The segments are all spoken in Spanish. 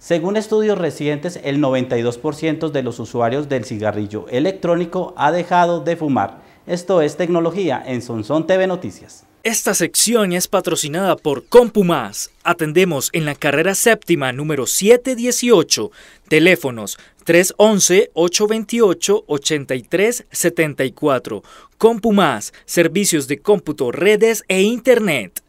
Según estudios recientes, el 92% de los usuarios del cigarrillo electrónico ha dejado de fumar. Esto es tecnología en Sonson TV Noticias. Esta sección es patrocinada por CompuMás. Atendemos en la carrera séptima número 718. Teléfonos 311-828-8374. CompuMás, servicios de cómputo, redes e internet.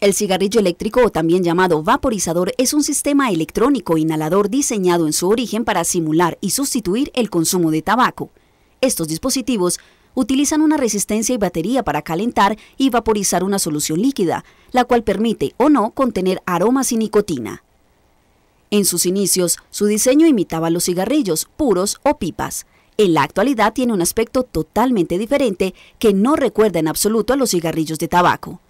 El cigarrillo eléctrico, o también llamado vaporizador, es un sistema electrónico inhalador diseñado en su origen para simular y sustituir el consumo de tabaco. Estos dispositivos utilizan una resistencia y batería para calentar y vaporizar una solución líquida, la cual permite o no contener aromas y nicotina. En sus inicios, su diseño imitaba los cigarrillos puros o pipas. En la actualidad tiene un aspecto totalmente diferente que no recuerda en absoluto a los cigarrillos de tabaco.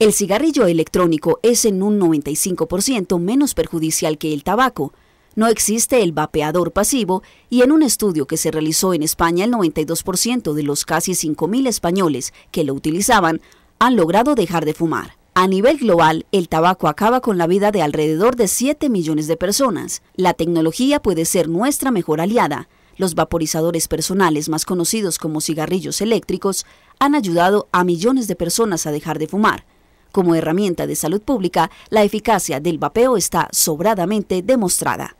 El cigarrillo electrónico es en un 95% menos perjudicial que el tabaco. No existe el vapeador pasivo y en un estudio que se realizó en España el 92% de los casi 5.000 españoles que lo utilizaban han logrado dejar de fumar. A nivel global, el tabaco acaba con la vida de alrededor de 7 millones de personas. La tecnología puede ser nuestra mejor aliada. Los vaporizadores personales, más conocidos como cigarrillos eléctricos, han ayudado a millones de personas a dejar de fumar. Como herramienta de salud pública, la eficacia del vapeo está sobradamente demostrada.